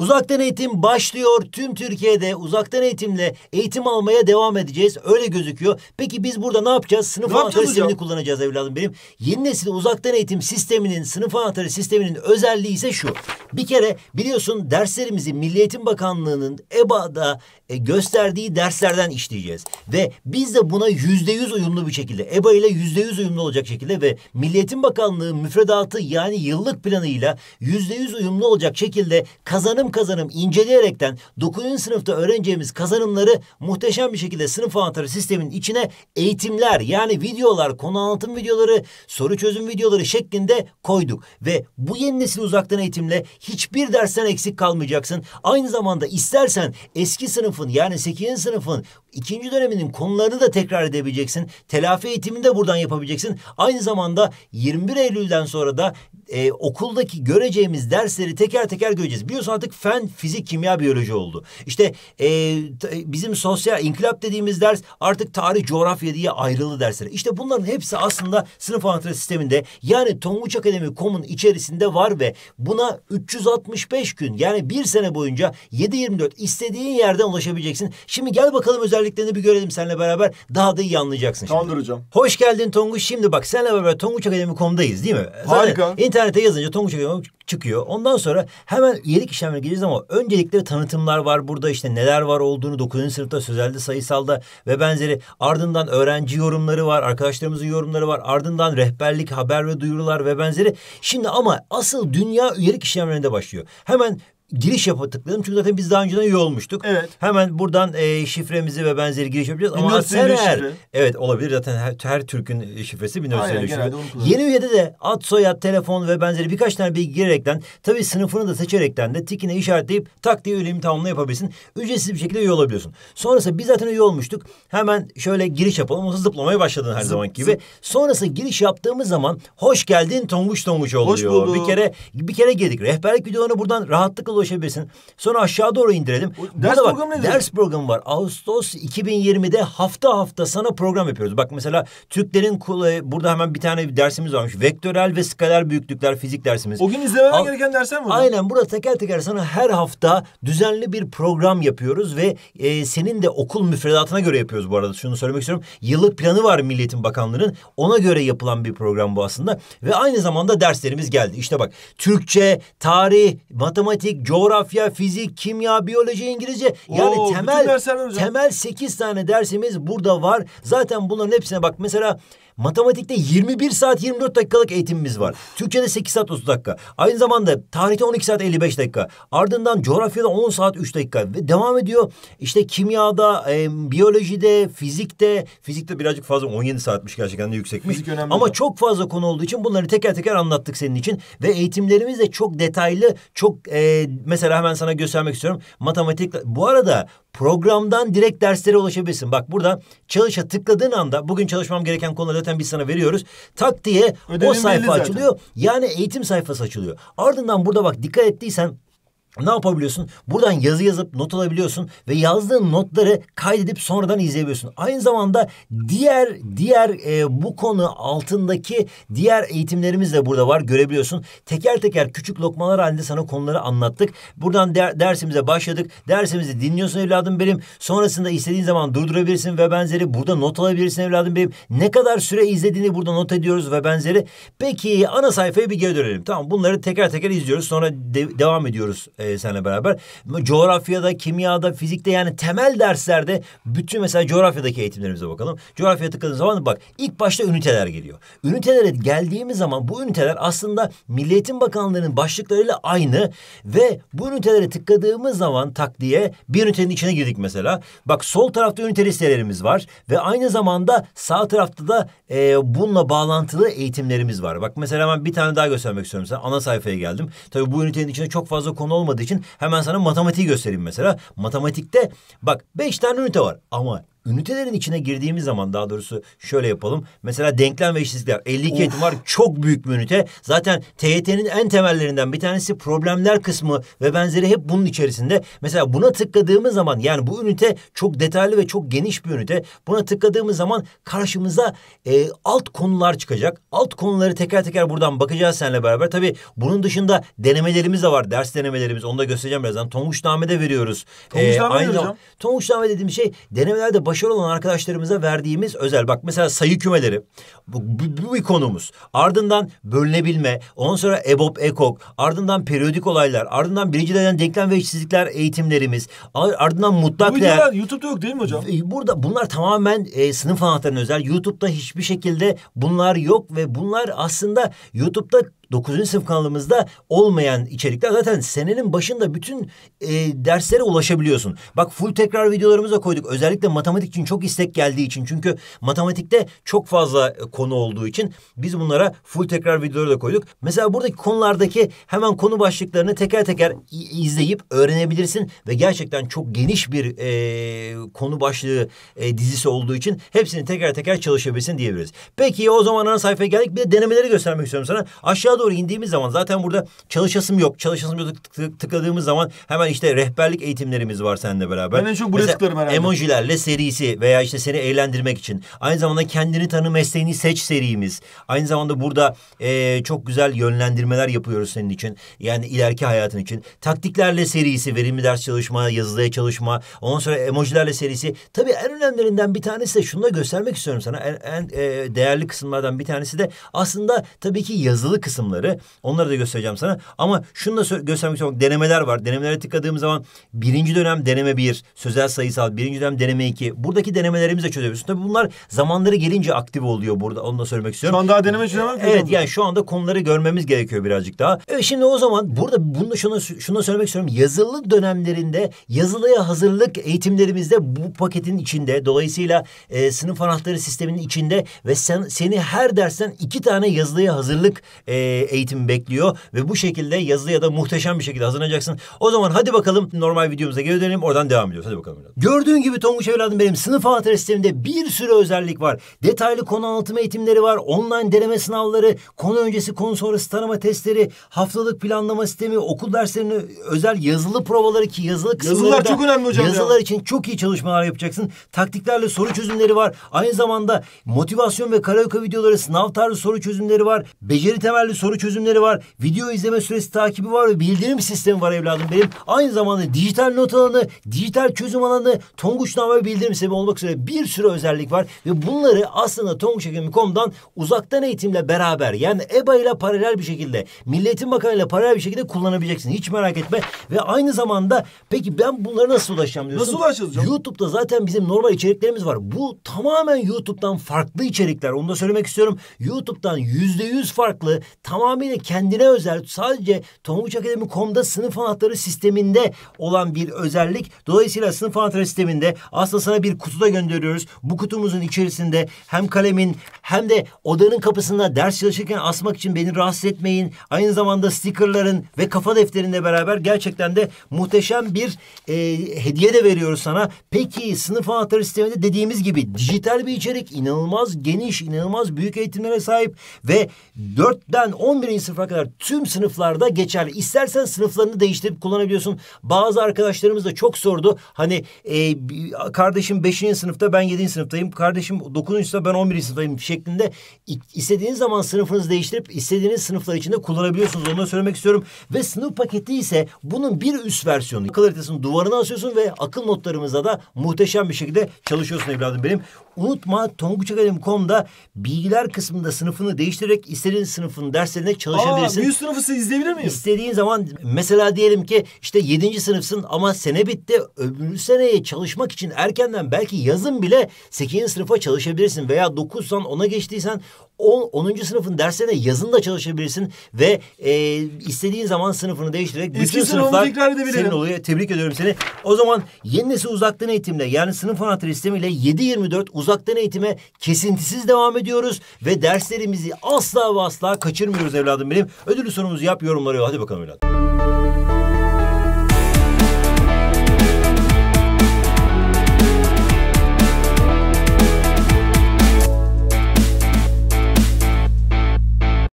Uzaktan eğitim başlıyor. Tüm Türkiye'de uzaktan eğitimle eğitim almaya devam edeceğiz. Öyle gözüküyor. Peki biz burada ne yapacağız? Sınıf ne anahtarı sistemini kullanacağız evladım benim. Yeni nesil uzaktan eğitim sisteminin, sınıf anahtarı sisteminin özelliği ise şu. Bir kere biliyorsun derslerimizi Milli Eğitim Bakanlığı'nın EBA'da e, gösterdiği derslerden işleyeceğiz. Ve biz de buna yüzde yüz uyumlu bir şekilde, EBA ile yüzde yüz uyumlu olacak şekilde ve Milli Eğitim Bakanlığı müfredatı yani yıllık planıyla yüzde yüz uyumlu olacak şekilde kazanım kazanım inceleyerekten 9. sınıfta öğreneceğimiz kazanımları muhteşem bir şekilde sınıf anahtarı sisteminin içine eğitimler yani videolar, konu anlatım videoları, soru çözüm videoları şeklinde koyduk. Ve bu yeni nesil uzaktan eğitimle hiçbir dersten eksik kalmayacaksın. Aynı zamanda istersen eski sınıfın yani 8. sınıfın İkinci döneminin konularını da tekrar edebileceksin. Telafi eğitimini de buradan yapabileceksin. Aynı zamanda 21 Eylül'den sonra da e, okuldaki göreceğimiz dersleri teker teker göreceğiz. Biliyorsun artık fen, fizik, kimya, biyoloji oldu. İşte e, e bizim sosyal inkılap dediğimiz ders artık tarih, coğrafya diye ayrılı dersler. İşte bunların hepsi aslında sınıf antrenör sisteminde yani Tonguç Akademi.com'un içerisinde var ve buna 365 gün yani bir sene boyunca 7-24 istediğin yerden ulaşabileceksin. Şimdi gel bakalım özel özelliklerini bir görelim seninle beraber. Daha da iyi anlayacaksın şimdi. Tamamdır hocam. Hoş geldin Tonguç. Şimdi bak seninle beraber tonguçakademi.com'dayız değil mi? Harika. Zaten internete yazınca Tonguç Akademi çıkıyor. Ondan sonra hemen üyelik işlemine gireceğiz ama öncelikle tanıtımlar var burada işte neler var olduğunu 9. sınıfta sözelde sayısalda ve benzeri ardından öğrenci yorumları var arkadaşlarımızın yorumları var ardından rehberlik haber ve duyurular ve benzeri. Şimdi ama asıl dünya üyelik işlemlerinde başlıyor. Hemen giriş yapıp tıklayalım. Çünkü zaten biz daha önceden üye olmuştuk. Evet. Hemen buradan e, şifremizi ve benzeri giriş yapacağız. Ama Atsener. Evet olabilir zaten her, her Türk'ün e, şifresi 1453 şifre. Yeni üyede de ad, soyad, telefon ve benzeri birkaç tane bilgi girerekten tabii sınıfını da seçerekten de tikine işaretleyip tak diye üyeliğimi tamamla yapabilirsin. Ücretsiz bir şekilde üye olabiliyorsun. Sonrasında biz zaten üye olmuştuk. Hemen şöyle giriş yapalım. Olsa zıplamaya başladın her zıp, zaman gibi. Zıp. Sonrası giriş yaptığımız zaman hoş geldin Tonguç Tonguç oluyor. Hoş Bir kere bir kere girdik. Rehberlik videolarını buradan rahatlıkla ulaşabilirsin. Sonra aşağı doğru indirelim. O, ders Burada programı nedir? Ders programı var. Ağustos 2020'de hafta hafta sana program yapıyoruz. Bak mesela Türklerin kula, burada hemen bir tane bir dersimiz varmış. Vektörel ve skaler büyüklükler fizik dersimiz. O gün izlemen Al, gereken dersler mi? Aynen burada teker teker sana her hafta düzenli bir program yapıyoruz ve e, senin de okul müfredatına göre yapıyoruz bu arada. Şunu söylemek istiyorum. Yıllık planı var Milliyetin Bakanlığı'nın. Ona göre yapılan bir program bu aslında. Ve aynı zamanda derslerimiz geldi. İşte bak Türkçe, tarih, matematik, coğrafya, fizik, kimya, biyoloji, İngilizce yani Oo, temel temel sekiz tane dersimiz burada var. Zaten bunların hepsine bak mesela Matematikte 21 saat 24 dakikalık eğitimimiz var. Türkçe'de 8 saat 30 dakika. Aynı zamanda tarihte 12 saat 55 dakika. Ardından coğrafyada 10 saat 3 dakika. Ve devam ediyor. İşte kimyada, e, biyolojide, fizikte. Fizikte birazcık fazla 17 saatmiş gerçekten de yüksekmiş. Fizik önemli. Ama çok fazla konu olduğu için bunları teker teker anlattık senin için. Ve eğitimlerimiz de çok detaylı. Çok e, mesela hemen sana göstermek istiyorum. Matematik. Bu arada programdan direkt derslere ulaşabilirsin. Bak burada çalışa tıkladığın anda bugün çalışmam gereken konuları zaten biz sana veriyoruz. Tak diye Ödemin o sayfa açılıyor. Yani eğitim sayfası açılıyor. Ardından burada bak dikkat ettiysen ne yapabiliyorsun? Buradan yazı yazıp not alabiliyorsun ve yazdığın notları kaydedip sonradan izleyebiliyorsun. Aynı zamanda diğer diğer e, bu konu altındaki diğer eğitimlerimiz de burada var görebiliyorsun. Teker teker küçük lokmalar halinde sana konuları anlattık. Buradan der, dersimize başladık. Dersimizi dinliyorsun evladım benim. Sonrasında istediğin zaman durdurabilirsin ve benzeri. Burada not alabilirsin evladım benim. Ne kadar süre izlediğini burada not ediyoruz ve benzeri. Peki ana sayfaya bir geri dönelim. Tamam bunları teker teker izliyoruz. Sonra de devam ediyoruz e, seninle beraber. Coğrafyada, kimyada, fizikte yani temel derslerde bütün mesela coğrafyadaki eğitimlerimize bakalım. Coğrafyaya tıkladığımız zaman bak ilk başta üniteler geliyor. Ünitelere geldiğimiz zaman bu üniteler aslında Milli Eğitim Bakanlığı'nın başlıklarıyla aynı ve bu ünitelere tıkladığımız zaman tak diye bir ünitenin içine girdik mesela. Bak sol tarafta ünite listelerimiz var ve aynı zamanda sağ tarafta da e, bununla bağlantılı eğitimlerimiz var. Bak mesela ben bir tane daha göstermek istiyorum size. Ana sayfaya geldim. Tabii bu ünitenin içinde çok fazla konu olmadı olmadığı için hemen sana matematiği göstereyim mesela. Matematikte bak beş tane ünite var ama ünitelerin içine girdiğimiz zaman daha doğrusu şöyle yapalım. Mesela denklem ve eşitlikler. 52 etim var çok büyük bir ünite. Zaten TYT'nin en temellerinden bir tanesi problemler kısmı ve benzeri hep bunun içerisinde. Mesela buna tıkladığımız zaman yani bu ünite çok detaylı ve çok geniş bir ünite. Buna tıkladığımız zaman karşımıza e, alt konular çıkacak. Alt konuları teker teker buradan bakacağız seninle beraber. Tabii bunun dışında denemelerimiz de var. Ders denemelerimiz. Onu da göstereceğim birazdan. Tonguçname de veriyoruz. Tonguçname ee, aynı, Tonguçname dediğim şey denemelerde başarılı olan arkadaşlarımıza verdiğimiz özel bak mesela sayı kümeleri bu, bu, bu bir konumuz. Ardından bölünebilme, ondan sonra EBOB, EKOK, ardından periyodik olaylar, ardından birinci deden denklem ve eşitsizlikler eğitimlerimiz, ardından mutlak Bu değer. YouTube'da yok değil mi hocam? E, burada bunlar tamamen e, sınıf anahtarına özel. YouTube'da hiçbir şekilde bunlar yok ve bunlar aslında YouTube'da 9. sınıf kanalımızda olmayan içerikler zaten senenin başında bütün e, derslere ulaşabiliyorsun. Bak full tekrar videolarımızı koyduk. Özellikle matematik için çok istek geldiği için. Çünkü matematikte çok fazla e, konu olduğu için biz bunlara full tekrar videoları da koyduk. Mesela buradaki konulardaki hemen konu başlıklarını teker teker izleyip öğrenebilirsin ve gerçekten çok geniş bir e, konu başlığı e, dizisi olduğu için hepsini teker teker çalışabilirsin diyebiliriz. Peki o zaman ana sayfaya geldik. Bir de denemeleri göstermek istiyorum sana. Aşağıda doğru indiğimiz zaman zaten burada çalışasım yok. Çalışasım yok tıkladığımız zaman hemen işte rehberlik eğitimlerimiz var seninle beraber. Ben en çok buraya Mesela tıklarım herhalde. Emojilerle serisi veya işte seni eğlendirmek için. Aynı zamanda kendini tanı mesleğini seç serimiz. Aynı zamanda burada e, çok güzel yönlendirmeler yapıyoruz senin için. Yani ileriki hayatın için. Taktiklerle serisi, verimli ders çalışma, yazılıya çalışma. Ondan sonra emojilerle serisi. Tabii en önemlilerinden bir tanesi de şunu da göstermek istiyorum sana. En, en e, değerli kısımlardan bir tanesi de aslında tabii ki yazılı kısım kavramları. Onları da göstereceğim sana. Ama şunu da göstermek istiyorum. Denemeler var. Denemelere tıkladığımız zaman birinci dönem deneme bir, sözel sayısal, birinci dönem deneme iki. Buradaki denemelerimizi de çözebiliyorsun. Tabii bunlar zamanları gelince aktif oluyor burada. Onu da söylemek istiyorum. Şu an daha deneme çözemem. Evet yani şu anda konuları görmemiz gerekiyor birazcık daha. Evet, şimdi o zaman burada bunu şunu, şunu söylemek istiyorum. Yazılı dönemlerinde yazılıya hazırlık eğitimlerimizde bu paketin içinde dolayısıyla e, sınıf anahtarı sisteminin içinde ve sen, seni her dersten iki tane yazılıya hazırlık e, eğitim bekliyor ve bu şekilde yazılı ya da muhteşem bir şekilde hazırlanacaksın. O zaman hadi bakalım normal videomuza geri dönelim oradan devam ediyoruz. Hadi bakalım. Gördüğün gibi Tonguç evladım benim sınıf anahtarı sisteminde bir sürü özellik var. Detaylı konu anlatım eğitimleri var, online deneme sınavları, konu öncesi konu sonrası tanıma testleri, haftalık planlama sistemi, okul derslerini özel yazılı provaları ki yazılı kısımları Yazılar çok önemli hocam Yazılar ya. için çok iyi çalışmalar yapacaksın. Taktiklerle soru çözümleri var. Aynı zamanda motivasyon ve karaoke videoları, sınav tarzı soru çözümleri var. Beceri temelli soru soru çözümleri var, video izleme süresi takibi var ve bildirim sistemi var evladım benim. Aynı zamanda dijital not alanı, dijital çözüm alanı, Tonguç'tan ve bildirim sistemi olmak üzere bir sürü özellik var ve bunları aslında tonguçekimi.com'dan uzaktan eğitimle beraber yani EBA ile paralel bir şekilde, Milletin Bakanı ile paralel bir şekilde kullanabileceksin. Hiç merak etme ve aynı zamanda peki ben bunları nasıl ulaşacağım diyorsun. Nasıl ulaşacağız YouTube'da zaten bizim normal içeriklerimiz var. Bu tamamen YouTube'dan farklı içerikler. Onu da söylemek istiyorum. YouTube'dan yüzde yüz farklı tamamıyla kendine özel sadece Tonguç Akademi.com'da sınıf anahtarı sisteminde olan bir özellik. Dolayısıyla sınıf anahtarı sisteminde aslında sana bir kutuda gönderiyoruz. Bu kutumuzun içerisinde hem kalemin hem de odanın kapısında ders çalışırken asmak için beni rahatsız etmeyin. Aynı zamanda stickerların ve kafa defterinde beraber gerçekten de muhteşem bir e, hediye de veriyoruz sana. Peki sınıf anahtarı sisteminde dediğimiz gibi dijital bir içerik inanılmaz geniş, inanılmaz büyük eğitimlere sahip ve dörtten 11. sınıfa kadar tüm sınıflarda geçerli. İstersen sınıflarını değiştirip kullanabiliyorsun. Bazı arkadaşlarımız da çok sordu. Hani e, kardeşim 5. sınıfta ben 7. sınıftayım. Kardeşim 9. sınıfta ben 11. sınıftayım şeklinde istediğiniz zaman sınıfınızı değiştirip istediğiniz sınıflar içinde kullanabiliyorsunuz. Onu da söylemek istiyorum. Ve sınıf paketi ise bunun bir üst versiyonu. Akıl haritasının duvarına asıyorsun ve akıl notlarımızda da muhteşem bir şekilde çalışıyorsun evladım benim. Unutma tonguçakademi.com'da bilgiler kısmında sınıfını değiştirerek istediğin sınıfın ders derslerinde çalışabilirsin. Aa, büyü sınıfı siz izleyebilir miyim? İstediğin zaman mesela diyelim ki işte yedinci sınıfsın ama sene bitti. Öbür seneye çalışmak için erkenden belki yazın bile sekizinci sınıfa çalışabilirsin veya dokuzsan ona geçtiysen 10. sınıfın derslerine yazın da çalışabilirsin ve e, istediğin zaman sınıfını değiştirerek bütün Eski sınıflar senin oluyor. Tebrik ediyorum seni. O zaman yeni nesil uzaktan eğitimle yani sınıf anahtarı sistemiyle 7-24 uzaktan eğitime kesintisiz devam ediyoruz ve derslerimizi asla ve asla kaçırmıyoruz evladım benim. Ödülü sorumuzu yap yorumları hadi bakalım evladım.